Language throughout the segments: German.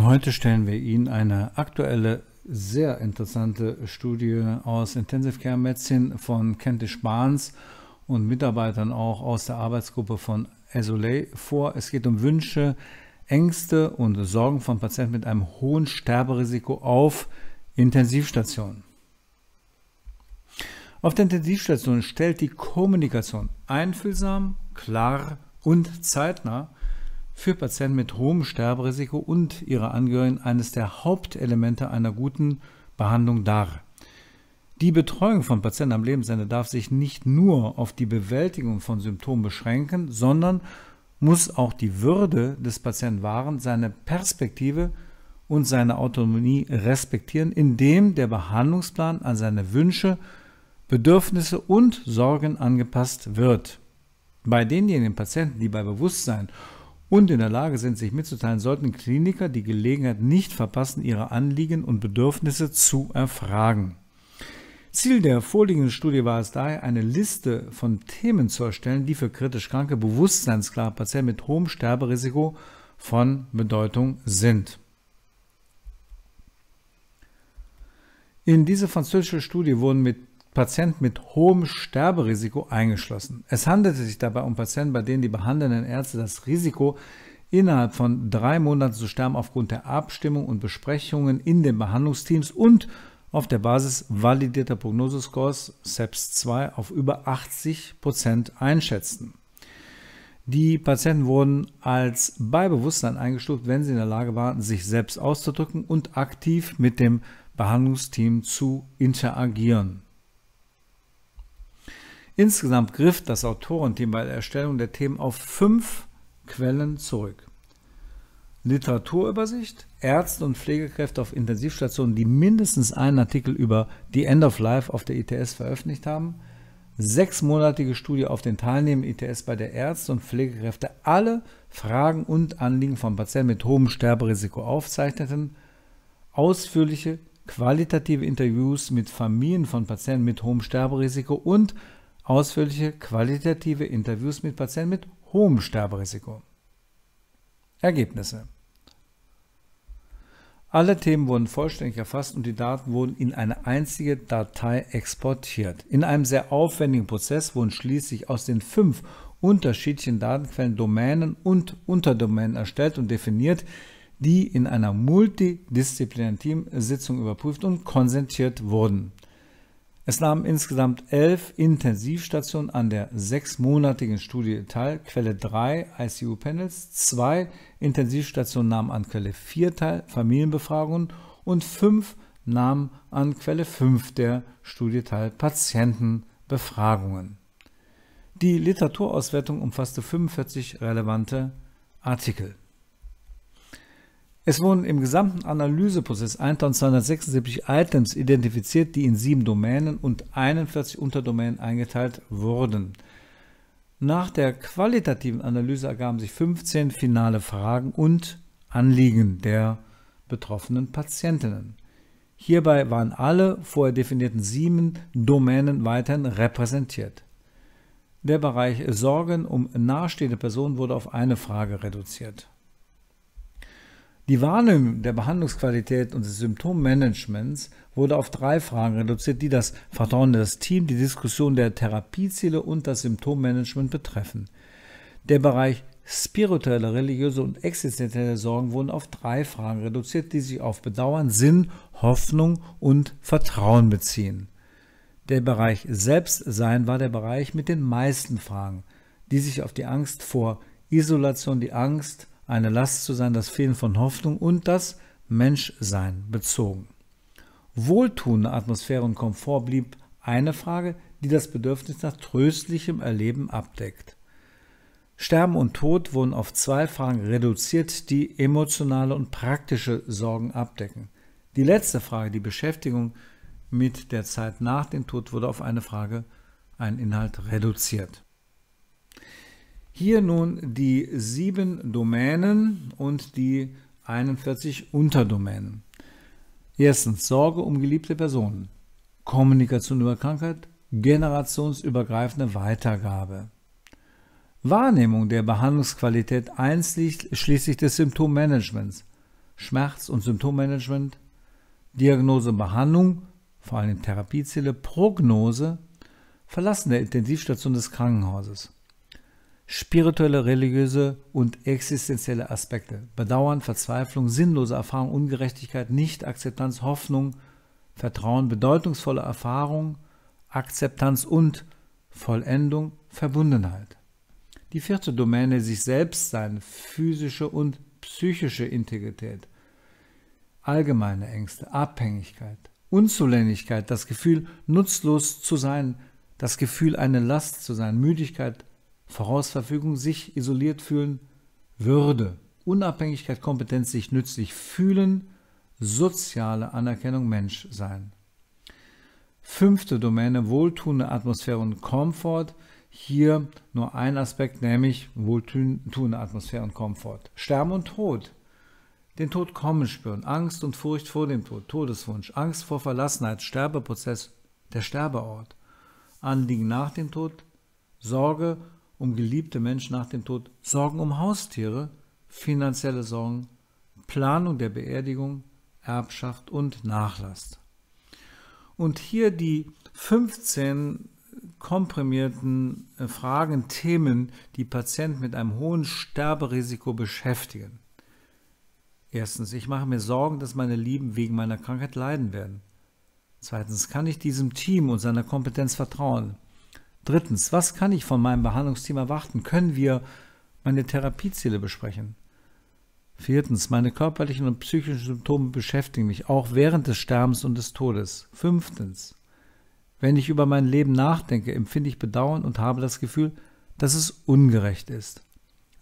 Heute stellen wir Ihnen eine aktuelle, sehr interessante Studie aus Intensive Care Medicine von Kentish Barnes und Mitarbeitern auch aus der Arbeitsgruppe von Asolay vor. Es geht um Wünsche, Ängste und Sorgen von Patienten mit einem hohen Sterberisiko auf Intensivstationen. Auf der Intensivstation stellt die Kommunikation einfühlsam, klar und zeitnah für Patienten mit hohem Sterberisiko und ihre Angehörigen eines der Hauptelemente einer guten Behandlung dar. Die Betreuung von Patienten am Lebensende darf sich nicht nur auf die Bewältigung von Symptomen beschränken, sondern muss auch die Würde des Patienten wahren, seine Perspektive und seine Autonomie respektieren, indem der Behandlungsplan an seine Wünsche, Bedürfnisse und Sorgen angepasst wird. Bei denjenigen Patienten, die bei Bewusstsein und in der Lage sind, sich mitzuteilen, sollten Kliniker die Gelegenheit nicht verpassen, ihre Anliegen und Bedürfnisse zu erfragen. Ziel der vorliegenden Studie war es daher, eine Liste von Themen zu erstellen, die für kritisch kranke, bewusstseinsklare Patienten mit hohem Sterberisiko von Bedeutung sind. In dieser französischen Studie wurden mit Patienten mit hohem Sterberisiko eingeschlossen. Es handelte sich dabei um Patienten, bei denen die behandelnden Ärzte das Risiko, innerhalb von drei Monaten zu sterben, aufgrund der Abstimmung und Besprechungen in den Behandlungsteams und auf der Basis validierter Prognosescores SEPS 2 e auf über 80 Prozent einschätzten. Die Patienten wurden als bei Bewusstsein eingestuft, wenn sie in der Lage waren, sich selbst auszudrücken und aktiv mit dem Behandlungsteam zu interagieren. Insgesamt griff das Autorenteam bei der Erstellung der Themen auf fünf Quellen zurück. Literaturübersicht, Ärzte und Pflegekräfte auf Intensivstationen, die mindestens einen Artikel über die End of Life auf der ITS veröffentlicht haben, sechsmonatige Studie auf den Teilnehmern ITS bei der Ärzte und Pflegekräfte alle Fragen und Anliegen von Patienten mit hohem Sterberisiko aufzeichneten, ausführliche qualitative Interviews mit Familien von Patienten mit hohem Sterberisiko und ausführliche qualitative Interviews mit Patienten mit hohem Sterberisiko. Ergebnisse. Alle Themen wurden vollständig erfasst und die Daten wurden in eine einzige Datei exportiert. In einem sehr aufwendigen Prozess wurden schließlich aus den fünf unterschiedlichen Datenquellen Domänen und Unterdomänen erstellt und definiert, die in einer multidisziplinären Teamsitzung überprüft und konsentiert wurden. Es nahmen insgesamt elf Intensivstationen an der sechsmonatigen Studie teil, Quelle 3 ICU-Panels, zwei Intensivstationen nahmen an Quelle 4 teil, Familienbefragungen und fünf nahmen an Quelle 5 der Studie teil, Patientenbefragungen. Die Literaturauswertung umfasste 45 relevante Artikel. Es wurden im gesamten Analyseprozess 1276 Items identifiziert, die in sieben Domänen und 41 Unterdomänen eingeteilt wurden. Nach der qualitativen Analyse ergaben sich 15 finale Fragen und Anliegen der betroffenen Patientinnen. Hierbei waren alle vorher definierten sieben Domänen weiterhin repräsentiert. Der Bereich Sorgen um nahestehende Personen wurde auf eine Frage reduziert. Die Wahrnehmung der Behandlungsqualität und des Symptommanagements wurde auf drei Fragen reduziert, die das Vertrauen in das Team, die Diskussion der Therapieziele und das Symptommanagement betreffen. Der Bereich spirituelle, religiöse und existenzielle Sorgen wurden auf drei Fragen reduziert, die sich auf Bedauern, Sinn, Hoffnung und Vertrauen beziehen. Der Bereich Selbstsein war der Bereich mit den meisten Fragen, die sich auf die Angst vor Isolation, die Angst vor eine Last zu sein, das Fehlen von Hoffnung und das Menschsein bezogen. Wohltuende Atmosphäre und Komfort blieb eine Frage, die das Bedürfnis nach tröstlichem Erleben abdeckt. Sterben und Tod wurden auf zwei Fragen reduziert, die emotionale und praktische Sorgen abdecken. Die letzte Frage, die Beschäftigung mit der Zeit nach dem Tod, wurde auf eine Frage, einen Inhalt reduziert. Hier nun die sieben Domänen und die 41 Unterdomänen. Erstens Sorge um geliebte Personen, Kommunikation über Krankheit, generationsübergreifende Weitergabe. Wahrnehmung der Behandlungsqualität einschließlich des Symptommanagements, Schmerz- und Symptommanagement, Diagnose und Behandlung, vor allem Therapieziele, Prognose, Verlassen der Intensivstation des Krankenhauses spirituelle, religiöse und existenzielle Aspekte. Bedauern, Verzweiflung, sinnlose Erfahrung, Ungerechtigkeit, Nicht-Akzeptanz, Hoffnung, Vertrauen, bedeutungsvolle Erfahrung, Akzeptanz und Vollendung, Verbundenheit. Die vierte Domäne, sich selbst sein, physische und psychische Integrität, allgemeine Ängste, Abhängigkeit, Unzulänglichkeit, das Gefühl, nutzlos zu sein, das Gefühl, eine Last zu sein, Müdigkeit, Vorausverfügung sich isoliert fühlen, Würde, Unabhängigkeit, Kompetenz sich nützlich fühlen, soziale Anerkennung Mensch sein. Fünfte Domäne, wohltuende Atmosphäre und Komfort. Hier nur ein Aspekt, nämlich wohltuende Atmosphäre und Komfort. Sterben und Tod. Den Tod kommen spüren, Angst und Furcht vor dem Tod, Todeswunsch, Angst vor Verlassenheit, Sterbeprozess, der Sterbeort, Anliegen nach dem Tod, Sorge um geliebte Menschen nach dem Tod, Sorgen um Haustiere, finanzielle Sorgen, Planung der Beerdigung, Erbschaft und Nachlass. Und hier die 15 komprimierten äh, Fragen, Themen, die Patienten mit einem hohen Sterberisiko beschäftigen. Erstens, ich mache mir Sorgen, dass meine Lieben wegen meiner Krankheit leiden werden. Zweitens, kann ich diesem Team und seiner Kompetenz vertrauen? Drittens, was kann ich von meinem Behandlungsteam erwarten? Können wir meine Therapieziele besprechen? Viertens, meine körperlichen und psychischen Symptome beschäftigen mich auch während des Sterbens und des Todes. Fünftens, wenn ich über mein Leben nachdenke, empfinde ich Bedauern und habe das Gefühl, dass es ungerecht ist.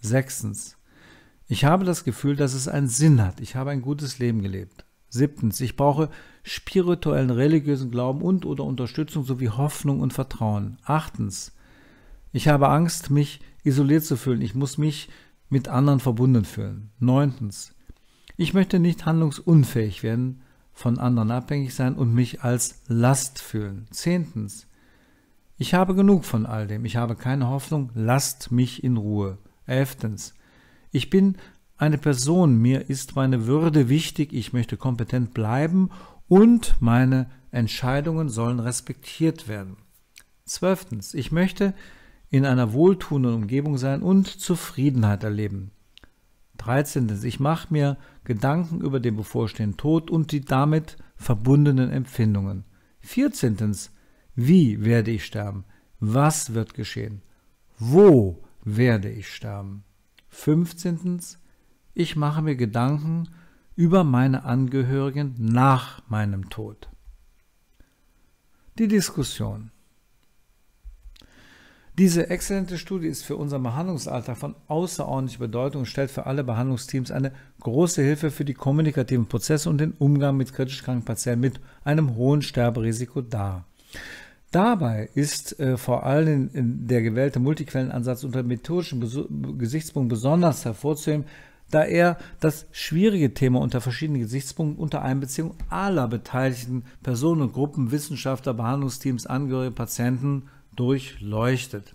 Sechstens, ich habe das Gefühl, dass es einen Sinn hat. Ich habe ein gutes Leben gelebt. Siebtens, ich brauche spirituellen, religiösen Glauben und oder Unterstützung sowie Hoffnung und Vertrauen. Achtens, ich habe Angst, mich isoliert zu fühlen. Ich muss mich mit anderen verbunden fühlen. Neuntens, ich möchte nicht handlungsunfähig werden, von anderen abhängig sein und mich als Last fühlen. Zehntens, ich habe genug von all dem. Ich habe keine Hoffnung. Lasst mich in Ruhe. Elftens, ich bin eine Person, mir ist meine Würde wichtig, ich möchte kompetent bleiben und meine Entscheidungen sollen respektiert werden. Zwölftens, ich möchte in einer wohltuenden Umgebung sein und Zufriedenheit erleben. 13. Ich mache mir Gedanken über den bevorstehenden Tod und die damit verbundenen Empfindungen. 14. Wie werde ich sterben? Was wird geschehen? Wo werde ich sterben? 15 ich mache mir Gedanken über meine Angehörigen nach meinem Tod. Die Diskussion. Diese exzellente Studie ist für unseren Behandlungsalltag von außerordentlicher Bedeutung und stellt für alle Behandlungsteams eine große Hilfe für die kommunikativen Prozesse und den Umgang mit kritisch kranken Patienten mit einem hohen Sterberisiko dar. Dabei ist äh, vor allem der gewählte Multiquellenansatz unter methodischem Besu Gesichtspunkt besonders hervorzuheben, da er das schwierige Thema unter verschiedenen Gesichtspunkten unter Einbeziehung aller beteiligten Personen und Gruppen, Wissenschaftler, Behandlungsteams, Angehörige, Patienten durchleuchtet.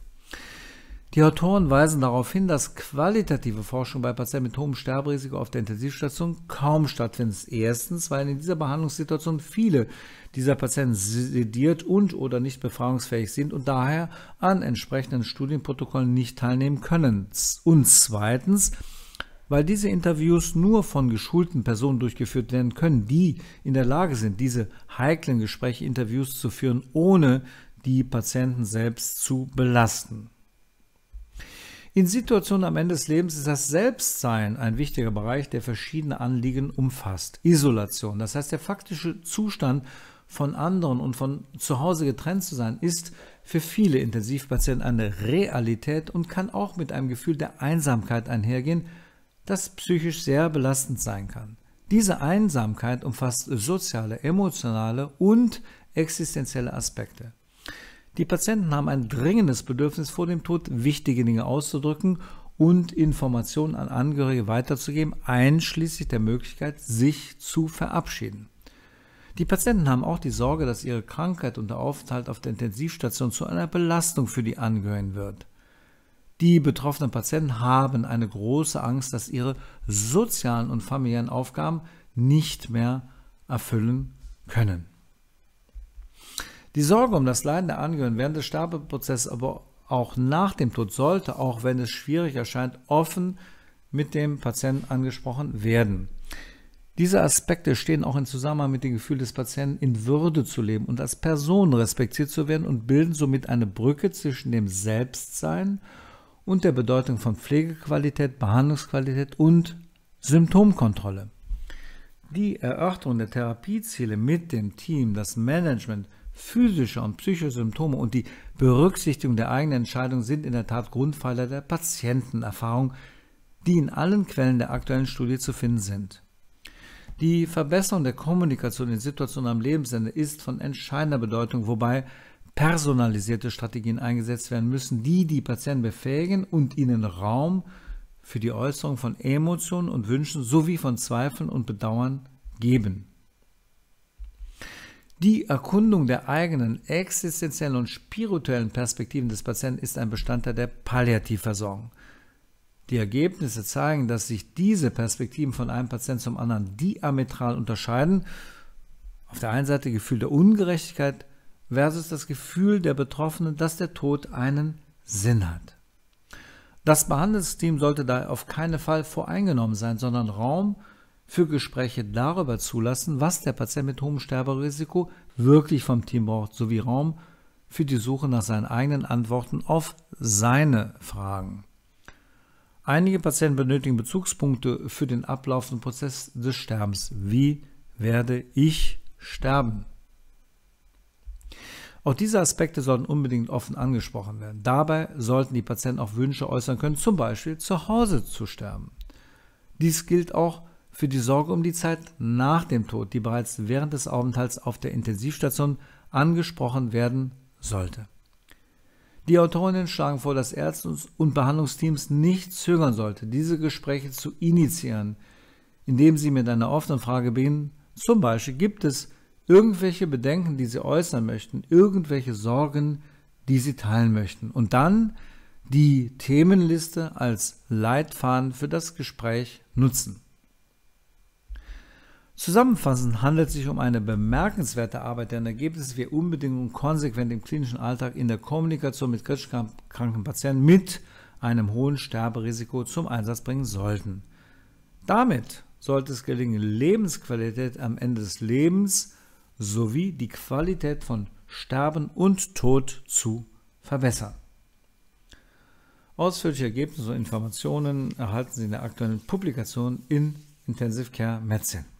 Die Autoren weisen darauf hin, dass qualitative Forschung bei Patienten mit hohem Sterberisiko auf der Intensivstation kaum stattfindet. Erstens, weil in dieser Behandlungssituation viele dieser Patienten sediert und oder nicht befragungsfähig sind und daher an entsprechenden Studienprotokollen nicht teilnehmen können. Und zweitens, weil diese Interviews nur von geschulten Personen durchgeführt werden können, die in der Lage sind, diese heiklen Gespräche, Interviews zu führen, ohne die Patienten selbst zu belasten. In Situationen am Ende des Lebens ist das Selbstsein ein wichtiger Bereich, der verschiedene Anliegen umfasst. Isolation, das heißt der faktische Zustand von anderen und von zu Hause getrennt zu sein, ist für viele Intensivpatienten eine Realität und kann auch mit einem Gefühl der Einsamkeit einhergehen, das psychisch sehr belastend sein kann. Diese Einsamkeit umfasst soziale, emotionale und existenzielle Aspekte. Die Patienten haben ein dringendes Bedürfnis, vor dem Tod wichtige Dinge auszudrücken und Informationen an Angehörige weiterzugeben, einschließlich der Möglichkeit, sich zu verabschieden. Die Patienten haben auch die Sorge, dass ihre Krankheit und der Aufenthalt auf der Intensivstation zu einer Belastung für die Angehörigen wird. Die betroffenen Patienten haben eine große Angst, dass ihre sozialen und familiären Aufgaben nicht mehr erfüllen können. Die Sorge um das Leiden der Angehörigen während des Sterbeprozesses, aber auch nach dem Tod sollte, auch wenn es schwierig erscheint, offen mit dem Patienten angesprochen werden. Diese Aspekte stehen auch in Zusammenhang mit dem Gefühl des Patienten, in Würde zu leben und als Person respektiert zu werden und bilden somit eine Brücke zwischen dem Selbstsein und und der Bedeutung von Pflegequalität, Behandlungsqualität und Symptomkontrolle. Die Erörterung der Therapieziele mit dem Team, das Management physischer und psychischer Symptome und die Berücksichtigung der eigenen Entscheidung sind in der Tat Grundpfeiler der Patientenerfahrung, die in allen Quellen der aktuellen Studie zu finden sind. Die Verbesserung der Kommunikation in Situationen am Lebensende ist von entscheidender Bedeutung, wobei personalisierte Strategien eingesetzt werden müssen, die die Patienten befähigen und ihnen Raum für die Äußerung von Emotionen und Wünschen sowie von Zweifeln und Bedauern geben. Die Erkundung der eigenen existenziellen und spirituellen Perspektiven des Patienten ist ein Bestandteil der Palliativversorgung. Die Ergebnisse zeigen, dass sich diese Perspektiven von einem Patienten zum anderen diametral unterscheiden. Auf der einen Seite Gefühl der Ungerechtigkeit, versus das Gefühl der Betroffenen, dass der Tod einen Sinn hat. Das Behandlungsteam sollte daher auf keinen Fall voreingenommen sein, sondern Raum für Gespräche darüber zulassen, was der Patient mit hohem Sterberisiko wirklich vom Team braucht, sowie Raum für die Suche nach seinen eigenen Antworten auf seine Fragen. Einige Patienten benötigen Bezugspunkte für den ablaufenden Prozess des Sterbens. Wie werde ich sterben? Auch diese Aspekte sollten unbedingt offen angesprochen werden. Dabei sollten die Patienten auch Wünsche äußern können, zum Beispiel zu Hause zu sterben. Dies gilt auch für die Sorge um die Zeit nach dem Tod, die bereits während des Aufenthalts auf der Intensivstation angesprochen werden sollte. Die Autorinnen schlagen vor, dass Ärzte und Behandlungsteams nicht zögern sollten, diese Gespräche zu initiieren, indem sie mit einer offenen Frage beginnen. Zum Beispiel gibt es irgendwelche Bedenken, die sie äußern möchten, irgendwelche Sorgen, die sie teilen möchten. Und dann die Themenliste als Leitfaden für das Gespräch nutzen. Zusammenfassend handelt es sich um eine bemerkenswerte Arbeit, deren Ergebnisse wir unbedingt und konsequent im klinischen Alltag in der Kommunikation mit krebskranken Patienten mit einem hohen Sterberisiko zum Einsatz bringen sollten. Damit sollte es gelingen, Lebensqualität am Ende des Lebens sowie die Qualität von Sterben und Tod zu verbessern. Ausführliche Ergebnisse und Informationen erhalten Sie in der aktuellen Publikation in Intensive Care Medicine.